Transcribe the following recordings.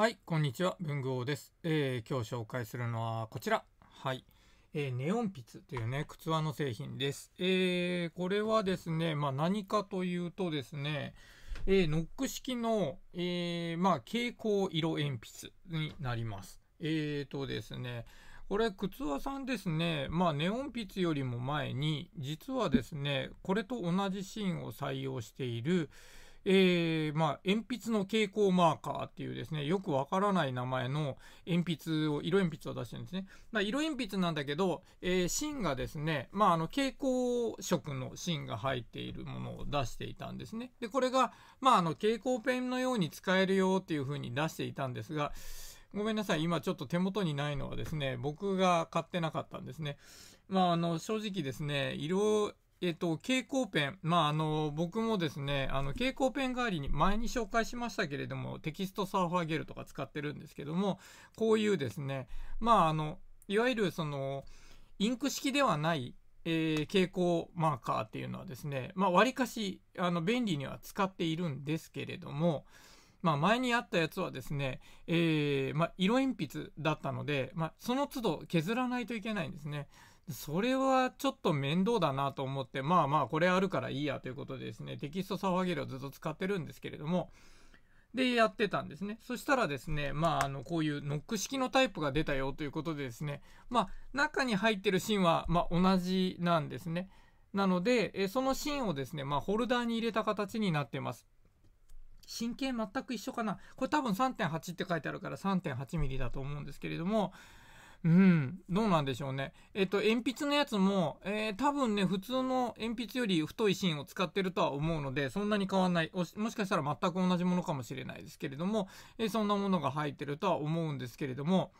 はい、こんにちは、文具王です、えー、今日紹介するのはこちら。はい。えー、ネオンピツというね、靴輪の製品です。えー、これはですね、まあ、何かというとですね、えノック式の、えまあ、蛍光色鉛筆になります。えーとですね、これ、靴輪さんですね、まあ、ネオン筆よりも前に、実はですね、これと同じ芯を採用している、えー、まあ、鉛筆の蛍光マーカーっていうですね、よくわからない名前の鉛筆を、色鉛筆を出してるんですね。だ色鉛筆なんだけど、えー、芯がですね、まあ、あの、蛍光色の芯が入っているものを出していたんですね。で、これが、まあ、あの、蛍光ペンのように使えるよっていうふうに出していたんですが、ごめんなさい。今ちょっと手元にないのはですね、僕が買ってなかったんですね。まあ、あの、正直ですね、色えっと、蛍光ペン。まあ、あの、僕もですね、あの、蛍光ペン代わりに前に紹介しましたけれども、テキストサーファーゲルとか使ってるんですけども、こういうですね、まあ、あの、いわゆるその、インク式ではない、えー、蛍光マーカーっていうのはですね、まあ、割かし、あの、便利には使っているんですけれども、まあ、前にあったやつはですね、えー、まあ、色鉛筆だったので、まあ、その都度削らないといけないんですね。それはちょっと面倒だなと思って、まあまあこれあるからいいやということでですね、テキストサーファゲルをずっと使ってるんですけれども、で、やってたんですね。そしたらですね、まあ、あの、こういうノック式のタイプが出たよということでですね、まあ、中に入ってる芯は、まあ、同じなんですね。なので、えその芯をですね、まあ、ホルダーに入れた形になってます。神経全く一緒かな。これ多分3.8って書いてあるから3.8 m m だと思うんですけれども、うん、どうなんでしょうね。えっと、鉛筆のやつも、えー、多分ね、普通の鉛筆より太い芯を使ってるとは思うので、そんなに変わんない。もしかしたら全く同じものかもしれないですけれども、えー、そんなものが入ってるとは思うんですけれども、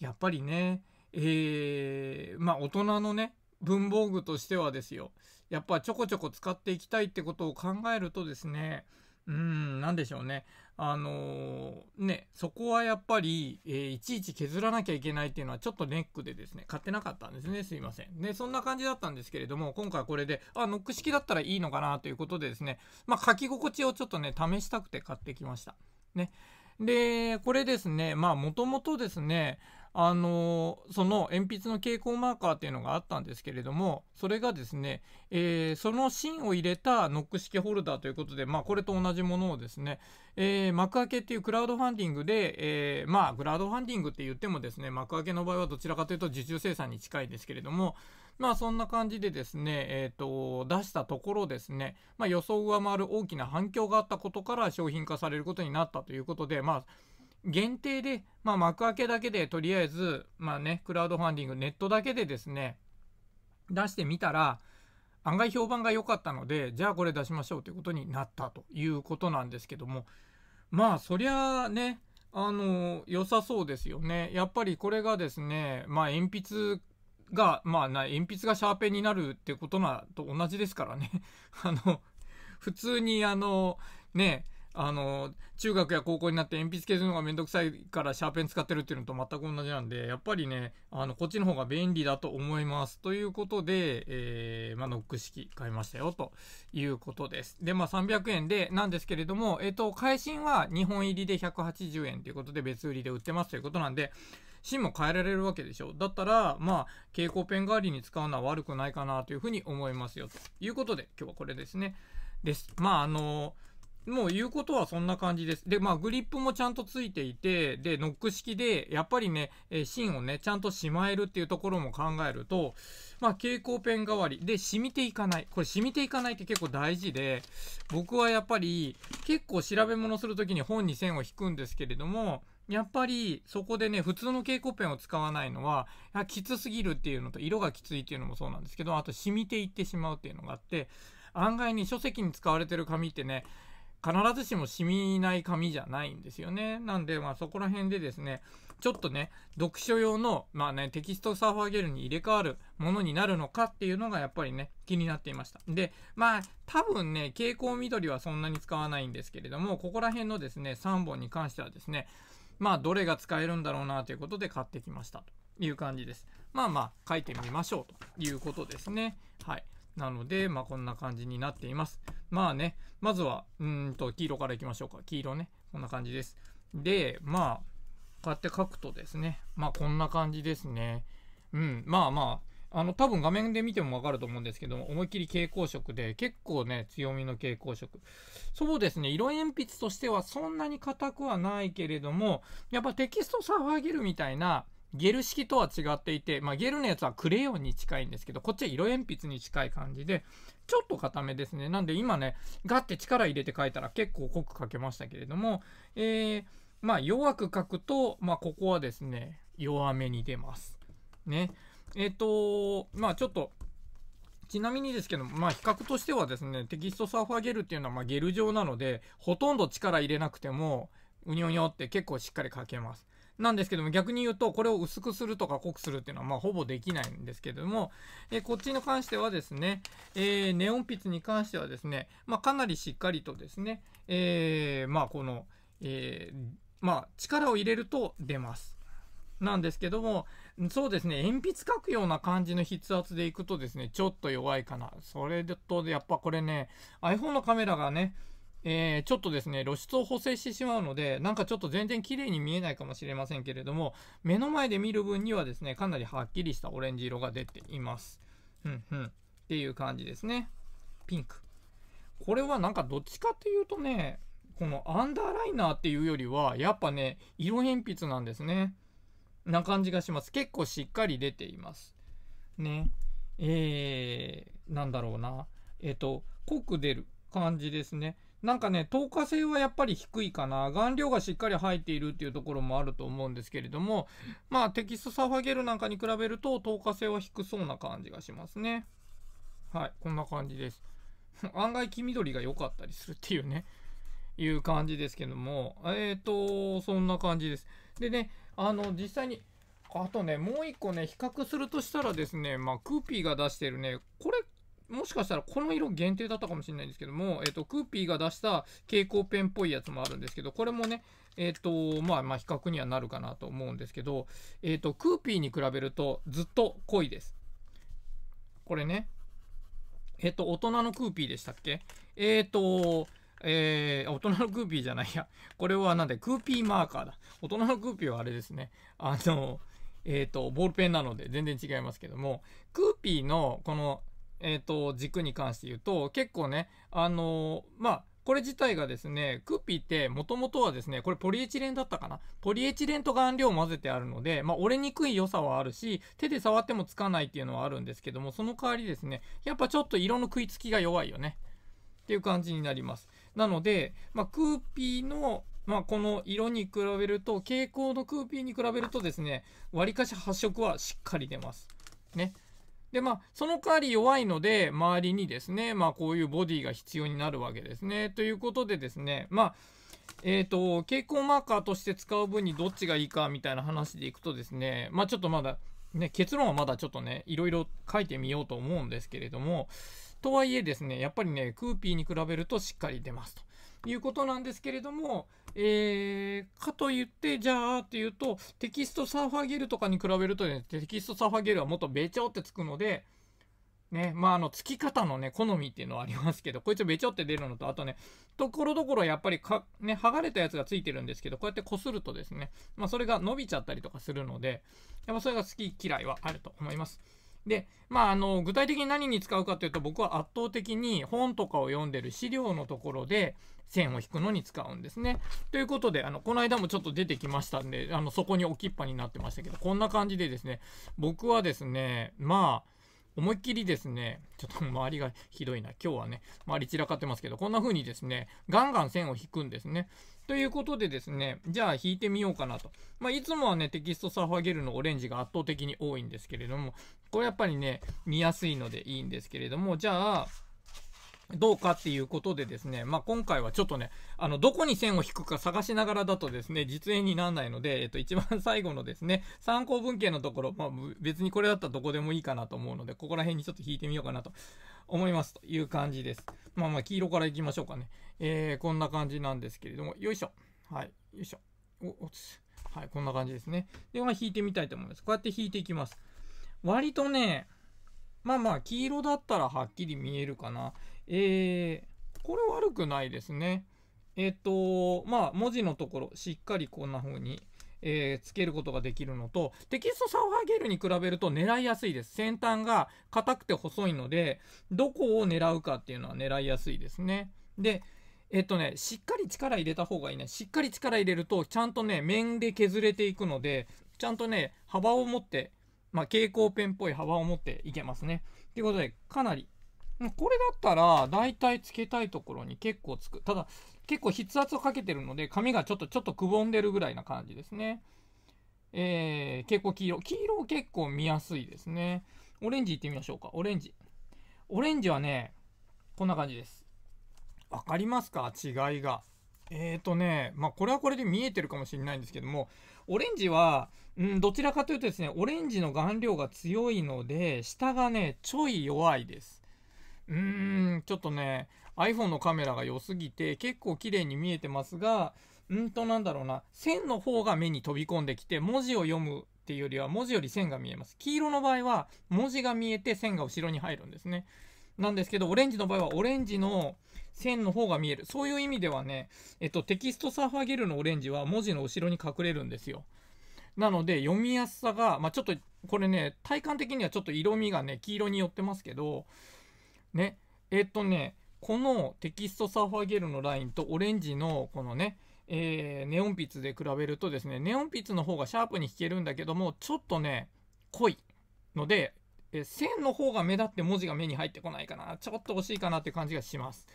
やっぱりね、えー、まあ、大人のね、文房具としてはですよ。やっぱちょこちょこ使っていきたいってことを考えるとですね、うん、なんでしょうね。あのー、ね、そこはやっぱり、えー、いちいち削らなきゃいけないっていうのはちょっとネックでですね、買ってなかったんですね、すいません。で、そんな感じだったんですけれども、今回これで、あ、ノック式だったらいいのかなということでですね、まあ、書き心地をちょっとね、試したくて買ってきました。ね。で、これですね、まあ、もともとですね、あのその鉛筆の蛍光マーカーっていうのがあったんですけれどもそれがですね、えー、その芯を入れたノック式ホルダーということで、まあ、これと同じものをですね、えー、幕開けっていうクラウドファンディングで、えー、まあクラウドファンディングって言ってもですね幕開けの場合はどちらかというと受注生産に近いですけれどもまあそんな感じでですね、えーと、出したところですね、まあ、予想を上回る大きな反響があったことから商品化されることになったということでまあ限定で、まあ、幕開けだけでとりあえず、まあね、クラウドファンディングネットだけでですね出してみたら案外評判が良かったのでじゃあこれ出しましょうということになったということなんですけどもまあそりゃあねあの良さそうですよねやっぱりこれがですねまあ鉛筆がまあ鉛筆がシャーペンになるってことなと同じですからね あの普通にあのねあの、中学や高校になって鉛筆削るのがめんどくさいからシャーペン使ってるっていうのと全く同じなんで、やっぱりね、あの、こっちの方が便利だと思います。ということで、えー、まあ、ノック式買いましたよ、ということです。で、まあ、300円で、なんですけれども、えっ、と、返しは2本入りで180円ということで、別売りで売ってますということなんで、芯も変えられるわけでしょ。だったら、まあ、蛍光ペン代わりに使うのは悪くないかなというふうに思いますよ。ということで、今日はこれですね。です。まあ、あのーもう言うことはそんな感じです。で、まあ、グリップもちゃんとついていて、で、ノック式で、やっぱりね、え芯をね、ちゃんとしまえるっていうところも考えると、まあ、蛍光ペン代わりで、染みていかない。これ、染みていかないって結構大事で、僕はやっぱり、結構調べ物するときに本に線を引くんですけれども、やっぱりそこでね、普通の蛍光ペンを使わないのは、きつすぎるっていうのと、色がきついっていうのもそうなんですけど、あと染みていってしまうっていうのがあって、案外に書籍に使われてる紙ってね、必ずしも染みない紙じゃないんですよね。なんで、まあそこら辺でですね、ちょっとね、読書用の、まあね、テキストサーファーゲルに入れ替わるものになるのかっていうのがやっぱりね、気になっていました。で、まあ、多分ね、蛍光緑はそんなに使わないんですけれども、ここら辺のですね、3本に関してはですね、まあ、どれが使えるんだろうなということで買ってきましたという感じです。まあまあ、書いてみましょうということですね。はい。なので、まあ、こんな感じになっています。まあね、まずは、うんと、黄色からいきましょうか。黄色ね。こんな感じです。で、まあ、こうやって書くとですね、まあ、こんな感じですね。うん、まあまあ、あの、多分画面で見てもわかると思うんですけど思いっきり蛍光色で、結構ね、強みの蛍光色。そうですね、色鉛筆としてはそんなに硬くはないけれども、やっぱテキストサーファーゲルみたいな、ゲル式とは違っていて、まあ、ゲルのやつはクレヨンに近いんですけど、こっちは色鉛筆に近い感じで、ちょっと硬めですね。なんで今ね、ガッて力入れて書いたら結構濃く描けましたけれども、えー、まあ、弱く描くと、まあ、ここはですね、弱めに出ます。ね。えっ、ー、とまあちょっと、ちなみにですけど、まあ、比較としてはですね、テキストサーファーゲルっていうのは、まゲル状なので、ほとんど力入れなくても、うにょにょって結構しっかり描けます。なんですけども、逆に言うと、これを薄くするとか濃くするっていうのは、まあ、ほぼできないんですけども、えー、こっちに関してはですね、えー、ネオン筆に関してはですね、まあ、かなりしっかりとですね、えー、まあ、この、えまあ、力を入れると出ます。なんですけども、そうですね、鉛筆書くような感じの筆圧でいくとですね、ちょっと弱いかな。それと、やっぱこれね、iPhone のカメラがね、えー、ちょっとですね、露出を補正してしまうので、なんかちょっと全然綺麗に見えないかもしれませんけれども、目の前で見る分にはですね、かなりはっきりしたオレンジ色が出ています。うんうん。っていう感じですね。ピンク。これはなんかどっちかっていうとね、このアンダーライナーっていうよりは、やっぱね、色鉛筆なんですね。な感じがします。結構しっかり出ています。ね。えー、なんだろうな。えっ、ー、と、濃く出る感じですね。なんかね、透過性はやっぱり低いかな。顔料がしっかり入っているっていうところもあると思うんですけれども、まあテキストサファゲルなんかに比べると透過性は低そうな感じがしますね。はい、こんな感じです。案外黄緑が良かったりするっていうね、いう感じですけども、えっ、ー、と、そんな感じです。でね、あの、実際に、あとね、もう一個ね、比較するとしたらですね、まあ、クーピーが出してるね、これもしかしたらこの色限定だったかもしれないんですけども、えっと、クーピーが出した蛍光ペンっぽいやつもあるんですけど、これもね、えっと、まあ、まあ、比較にはなるかなと思うんですけど、えっと、クーピーに比べるとずっと濃いです。これね、えっと、大人のクーピーでしたっけえっと、えー、大人のクーピーじゃないや。これはなんで、クーピーマーカーだ。大人のクーピーはあれですね。あの、えっ、ー、と、ボールペンなので全然違いますけども、クーピーのこのえっ、ー、と、軸に関して言うと、結構ね、あのー、まあ、これ自体がですね、クッピーってもともとはですね、これポリエチレンだったかなポリエチレンと顔料を混ぜてあるので、まあ折れにくい良さはあるし、手で触ってもつかないっていうのはあるんですけども、その代わりですね、やっぱちょっと色の食いつきが弱いよね。っていう感じになります。なので、まあクーピーのまあ、この色に比べると、蛍光のクーピーに比べるとですね、割かし発色はしっかり出ます。ね。で、まあ、その代わり弱いので、周りにですね、まあ、こういうボディが必要になるわけですね。ということでですね、まあ、えっ、ー、と、蛍光マーカーとして使う分にどっちがいいかみたいな話でいくとですね、まあ、ちょっとまだ、ね、結論はまだちょっとね、いろいろ書いてみようと思うんですけれども、とはいえですね、やっぱりね、クーピーに比べるとしっかり出ますと。いうことなんですけれども、えー、かといって、じゃあっていうと、テキストサーファーゲルとかに比べるとね、テキストサーファーゲルはもっとべちょってつくので、ね、まあ、あの、つき方のね、好みっていうのはありますけど、こいつべちょって出るのと、あとね、ところどころやっぱりか、ね、剥がれたやつがついてるんですけど、こうやって擦るとですね、まあ、それが伸びちゃったりとかするので、やっぱそれが好き嫌いはあると思います。で、まあ、あの、具体的に何に使うかというと、僕は圧倒的に本とかを読んでる資料のところで線を引くのに使うんですね。ということで、あの、この間もちょっと出てきましたんで、あの、そこに置きっぱになってましたけど、こんな感じでですね、僕はですね、まあ、思いっきりですね、ちょっと周りがひどいな、今日はね、周り散らかってますけど、こんな風にですね、ガンガン線を引くんですね。ということでですね、じゃあ引いてみようかなと。まあ、いつもはね、テキストサーファーゲルのオレンジが圧倒的に多いんですけれども、これやっぱりね、見やすいのでいいんですけれども、じゃあ、どうかっていうことでですね、まあ、今回はちょっとね、あの、どこに線を引くか探しながらだとですね、実演にならないので、えっと、一番最後のですね、参考文献のところ、まあ、別にこれだったらどこでもいいかなと思うので、ここら辺にちょっと引いてみようかなと思いますという感じです。まあまあ、黄色からいきましょうかね。えー、こんな感じなんですけれども、よいしょ。はい、よいしょ。お、おつ。はい、こんな感じですね。で、まあ、引いてみたいと思います。こうやって引いていきます。割とね、まあまあ、黄色だったらはっきり見えるかな。えー、これ悪くないですね。えっ、ー、と、まあ、文字のところ、しっかりこんな風に、えー、つけることができるのと、テキストサーファーゲルに比べると狙いやすいです。先端が硬くて細いので、どこを狙うかっていうのは狙いやすいですね。で、えっとね、しっかり力入れた方がいいね。しっかり力入れると、ちゃんとね、面で削れていくので、ちゃんとね、幅を持って、まあ、蛍光ペンっぽい幅を持っていけますね。ということで、かなりこれだったら、大体つけたいところに結構つく。ただ、結構筆圧をかけてるので、髪がちょっと、ちょっとくぼんでるぐらいな感じですね。えー、結構黄色。黄色結構見やすいですね。オレンジいってみましょうか。オレンジ。オレンジはね、こんな感じです。わかりますか違いが。えーとね、まあ、これはこれで見えてるかもしれないんですけども、オレンジは、うん、どちらかというとですね、オレンジの顔料が強いので、下がね、ちょい弱いです。うーん、ちょっとね、iPhone のカメラが良すぎて、結構綺麗に見えてますが、うんとなんだろうな、線の方が目に飛び込んできて、文字を読むっていうよりは、文字より線が見えます。黄色の場合は、文字が見えて線が後ろに入るんですね。なんですけど、オレンジの場合はオレンジの線の方が見える。そういう意味ではね、えっと、テキストサーファーゲルのオレンジは文字の後ろに隠れるんですよ。なので、読みやすさが、まあ、ちょっと、これね、体感的にはちょっと色味がね、黄色に寄ってますけど、ね。えっ、ー、とね、このテキストサーファーゲルのラインとオレンジのこのね、えー、ネオン筆で比べるとですね、ネオン筆の方がシャープに引けるんだけども、ちょっとね、濃いので、え線の方が目立って文字が目に入ってこないかな、ちょっと惜しいかなって感じがします。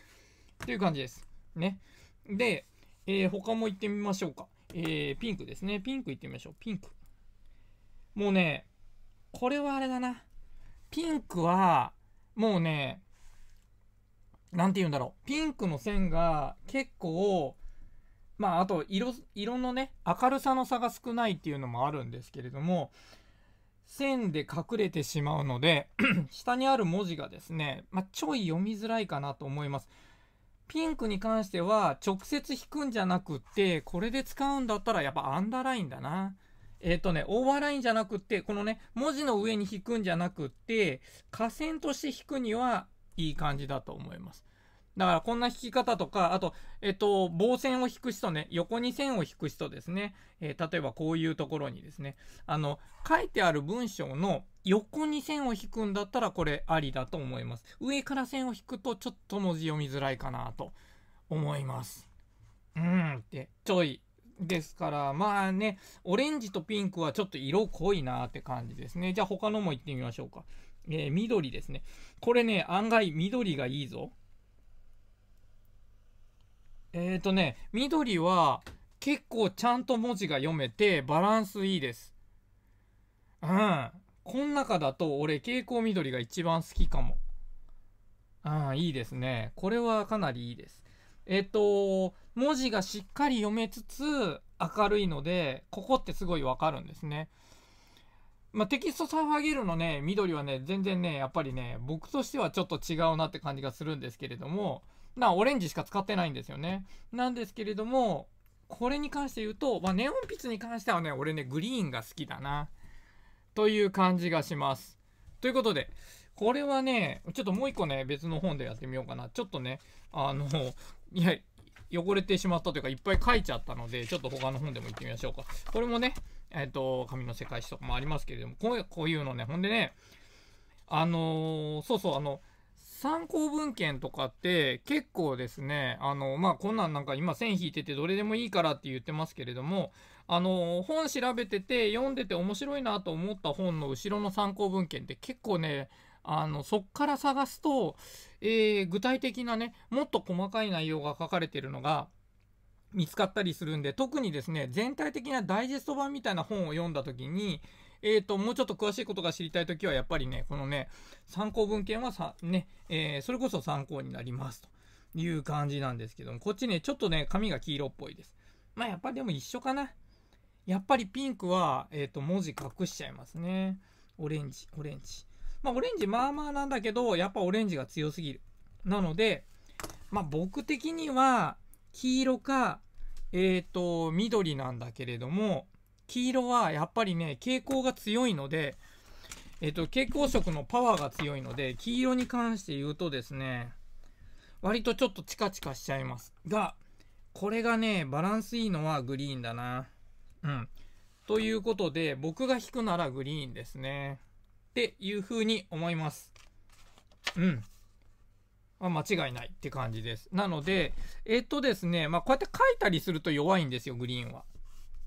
という感じです。ね。で、えー、他も行ってみましょうか。えー、ピンクですね。ピンク行ってみましょう。ピンク。もうね、これはあれだな。ピンクは、もうね、何て言うんだろうピンクの線が結構まああと色色のね明るさの差が少ないっていうのもあるんですけれども線で隠れてしまうので 下にある文字がですね、まあ、ちょい読みづらいかなと思います。ピンクに関しては直接引くんじゃなくってこれで使うんだったらやっぱアンダーラインだな。えっ、ー、とね、オーバーラインじゃなくって、このね、文字の上に引くんじゃなくって、下線として引くには、いい感じだと思います。だからこんな引き方とか、あと、えっと、棒線を引く人ね、横に線を引く人ですね、えー、例えばこういうところにですね、あの、書いてある文章の横に線を引くんだったらこれありだと思います。上から線を引くとちょっと文字読みづらいかなと思います。うんって、ちょいですから、まあね、オレンジとピンクはちょっと色濃いなーって感じですね。じゃあ他のも行ってみましょうか。えー、緑ですね。これね、案外緑がいいぞ。えっ、ー、とね、緑は結構ちゃんと文字が読めてバランスいいです。うん。こん中だと俺蛍光緑が一番好きかも。ああ、いいですね。これはかなりいいです。えっ、ー、と、文字がしっかり読めつつ明るいので、ここってすごいわかるんですね。まあ、テキストサーファーゲルのね、緑はね、全然ね、やっぱりね、僕としてはちょっと違うなって感じがするんですけれども、な、オレンジしか使ってないんですよね。なんですけれども、これに関して言うと、まあ、ネオン筆に関してはね、俺ね、グリーンが好きだな。という感じがします。ということで、これはね、ちょっともう一個ね、別の本でやってみようかな。ちょっとね、あの、いや、汚れてしまったというか、いっぱい書いちゃったので、ちょっと他の本でも行ってみましょうか。これもね、えっと、紙の世界史とかもありますけれども、こういうこういうのね、ほんでね、あのー、そうそう、あの、参考文献とかって結構ですね、あの、まあ、こんなんなんか今線引いててどれでもいいからって言ってますけれども、あの、本調べてて読んでて面白いなと思った本の後ろの参考文献って結構ね、あの、そっから探すと、えー、具体的なね、もっと細かい内容が書かれてるのが、見つかったりするんで、特にですね、全体的なダイジェスト版みたいな本を読んだときに、えーと、もうちょっと詳しいことが知りたいときは、やっぱりね、このね、参考文献はさ、ね、えー、それこそ参考になりますという感じなんですけども、こっちね、ちょっとね、紙が黄色っぽいです。まあ、やっぱりでも一緒かな。やっぱりピンクは、えっ、ー、と、文字隠しちゃいますね。オレンジ、オレンジ。まあ、オレンジまあまあなんだけど、やっぱオレンジが強すぎる。なので、まあ、僕的には、黄色か、えー、と、緑なんだけれども、黄色はやっぱりね、蛍光が強いので、えっ、ー、と、蛍光色のパワーが強いので、黄色に関して言うとですね、割とちょっとチカチカしちゃいます。が、これがね、バランスいいのはグリーンだな。うん。ということで、僕が引くならグリーンですね。っていう風に思います。うん。間違いないって感じです。なので、えっとですね、まあ、こうやって書いたりすると弱いんですよ、グリーンは。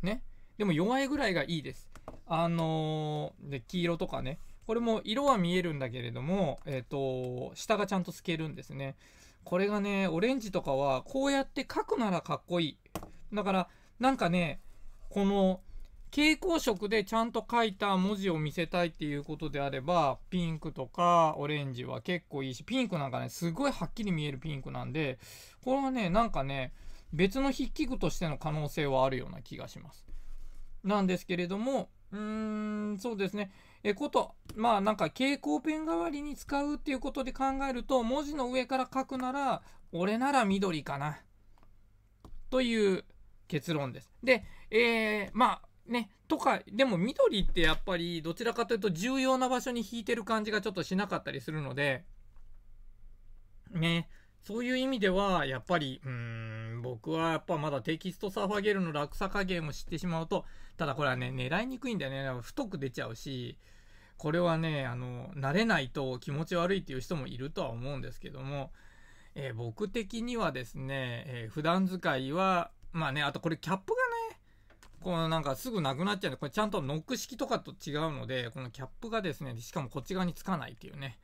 ね。でも弱いぐらいがいいです。あのー、で、黄色とかね。これも色は見えるんだけれども、えっ、ー、と、下がちゃんと透けるんですね。これがね、オレンジとかは、こうやって書くならかっこいい。だから、なんかね、この、蛍光色でちゃんと書いた文字を見せたいっていうことであればピンクとかオレンジは結構いいしピンクなんかねすごいはっきり見えるピンクなんでこれはねなんかね別の筆記具としての可能性はあるような気がします。なんですけれどもうーんそうですねえことまあなんか蛍光ペン代わりに使うっていうことで考えると文字の上から書くなら俺なら緑かなという結論です。で、えー、まあね、とか、でも緑ってやっぱりどちらかというと重要な場所に引いてる感じがちょっとしなかったりするので、ね、そういう意味では、やっぱり、うん、僕はやっぱまだテキストサーファゲルの落差加減を知ってしまうと、ただこれはね、狙いにくいんだよね。太く出ちゃうし、これはね、あの、慣れないと気持ち悪いっていう人もいるとは思うんですけども、えー、僕的にはですね、えー、普段使いは、まあね、あとこれキャップがね、このなんかすぐなくなっちゃうんで、これちゃんとノック式とかと違うので、このキャップがですね、しかもこっち側につかないっていうね。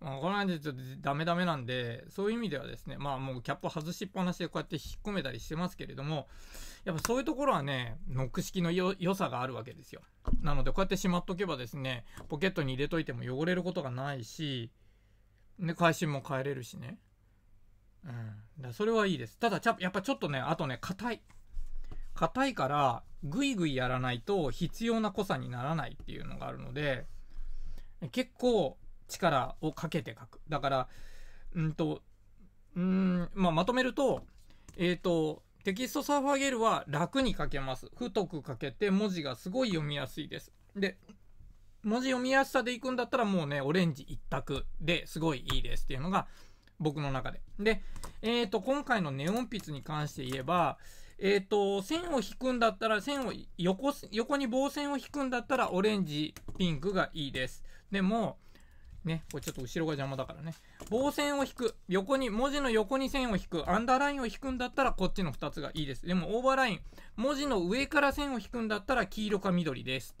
まあ、この感じでちょっとダメダメなんで、そういう意味ではですね、まあもうキャップ外しっぱなしでこうやって引っ込めたりしてますけれども、やっぱそういうところはね、ノック式のよ良さがあるわけですよ。なのでこうやってしまっとけばですね、ポケットに入れといても汚れることがないし、で、回収も変えれるしね。うん。だそれはいいです。ただ、やっぱちょっとね、あとね、硬い。硬いからぐいぐいやらないと必要な濃さにならないっていうのがあるので結構力をかけて書くだからうんとうんまあ、まとめるとえっ、ー、とテキストサーファーゲルは楽に書けます太く書けて文字がすごい読みやすいですで文字読みやすさでいくんだったらもうねオレンジ一択ですごいいいですっていうのが僕の中ででえっ、ー、と今回のネオン筆に関して言えばえっ、ー、と、線を引くんだったら、線を横、横に棒線を引くんだったら、オレンジ、ピンクがいいです。でも、ね、これちょっと後ろが邪魔だからね。棒線を引く。横に、文字の横に線を引く。アンダーラインを引くんだったらこっちの2つがいいです。でもオーバーライン。文字の上から線を引くんだったら黄色か緑です。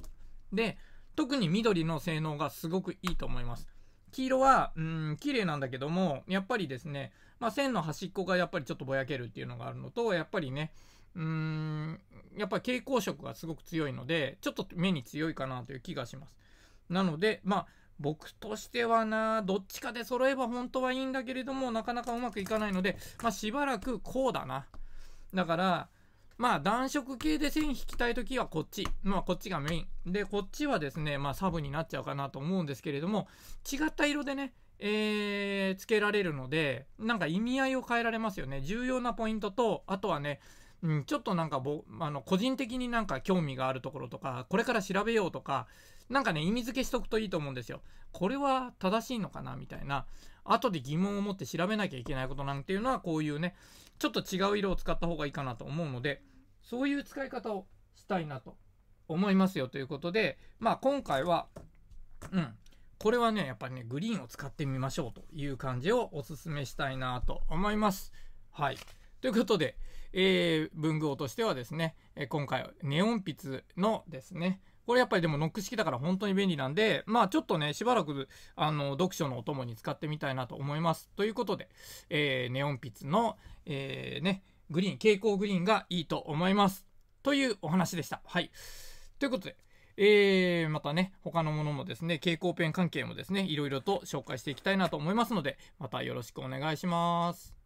で、特に緑の性能がすごくいいと思います。黄色は、うん、綺麗なんだけども、やっぱりですね、まあ、線の端っこがやっぱりちょっとぼやけるっていうのがあるのと、やっぱりね、うーん、やっぱり蛍光色がすごく強いので、ちょっと目に強いかなという気がします。なので、まあ、僕としてはな、どっちかで揃えば本当はいいんだけれども、なかなかうまくいかないので、まあ、しばらくこうだな。だから、まあ、暖色系で線引きたいときはこっち。まあ、こっちがメイン。で、こっちはですね、まあ、サブになっちゃうかなと思うんですけれども、違った色でね、えー、つけられるので、なんか意味合いを変えられますよね。重要なポイントと、あとはね、うん、ちょっとなんかぼ、あの、個人的になんか興味があるところとか、これから調べようとか、なんかね、意味付けしとくといいと思うんですよ。これは正しいのかなみたいな。後で疑問を持って調べなきゃいけないことなんていうのは、こういうね、ちょっと違う色を使った方がいいかなと思うので、そういう使い方をしたいなと思いますよということで、まあ今回は、うん、これはね、やっぱりね、グリーンを使ってみましょうという感じをお勧めしたいなと思います。はい。ということで、えー、文具王としてはですね、え今回はネオン筆のですね、これやっぱりでもノック式だから本当に便利なんで、まあちょっとね、しばらく、あの、読書のお供に使ってみたいなと思います。ということで、えー、ネオン筆の、えー、ね、グリーン、蛍光グリーンがいいと思います。というお話でした。はい。ということで、えー、またね、他のものもですね、蛍光ペン関係もですね、いろいろと紹介していきたいなと思いますので、またよろしくお願いします。